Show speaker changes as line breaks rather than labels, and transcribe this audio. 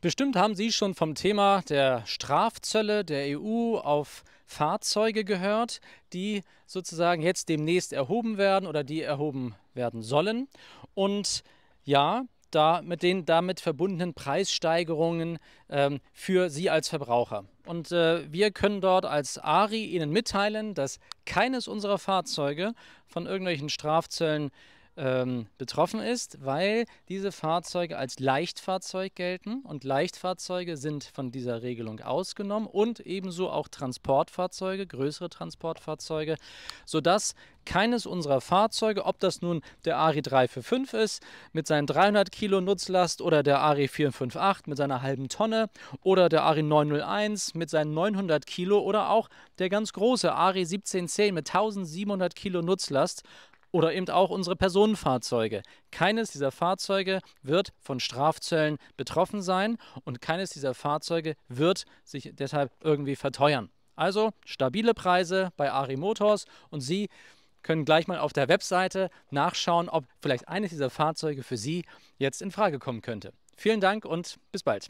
Bestimmt haben Sie schon vom Thema der Strafzölle der EU auf Fahrzeuge gehört, die sozusagen jetzt demnächst erhoben werden oder die erhoben werden sollen. Und ja, da mit den damit verbundenen Preissteigerungen ähm, für Sie als Verbraucher. Und äh, wir können dort als ARI Ihnen mitteilen, dass keines unserer Fahrzeuge von irgendwelchen Strafzöllen ähm, betroffen ist, weil diese Fahrzeuge als Leichtfahrzeug gelten und Leichtfahrzeuge sind von dieser Regelung ausgenommen und ebenso auch Transportfahrzeuge, größere Transportfahrzeuge, sodass keines unserer Fahrzeuge, ob das nun der Ari 345 ist mit seinen 300 Kilo Nutzlast oder der Ari 458 mit seiner halben Tonne oder der Ari 901 mit seinen 900 Kilo oder auch der ganz große Ari 1710 mit 1700 Kilo Nutzlast oder eben auch unsere Personenfahrzeuge. Keines dieser Fahrzeuge wird von Strafzöllen betroffen sein und keines dieser Fahrzeuge wird sich deshalb irgendwie verteuern. Also stabile Preise bei Ari Motors und Sie können gleich mal auf der Webseite nachschauen, ob vielleicht eines dieser Fahrzeuge für Sie jetzt in Frage kommen könnte. Vielen Dank und bis bald.